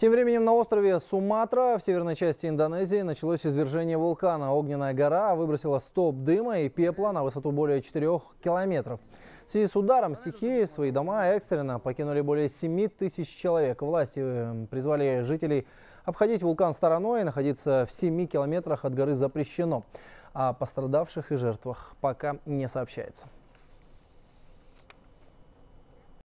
Тем временем на острове Суматра в северной части Индонезии началось извержение вулкана. Огненная гора выбросила стоп дыма и пепла на высоту более 4 километров. В связи с ударом стихии свои дома экстренно покинули более 7 тысяч человек. Власти эм, призвали жителей обходить вулкан стороной и находиться в 7 километрах от горы запрещено. О пострадавших и жертвах пока не сообщается.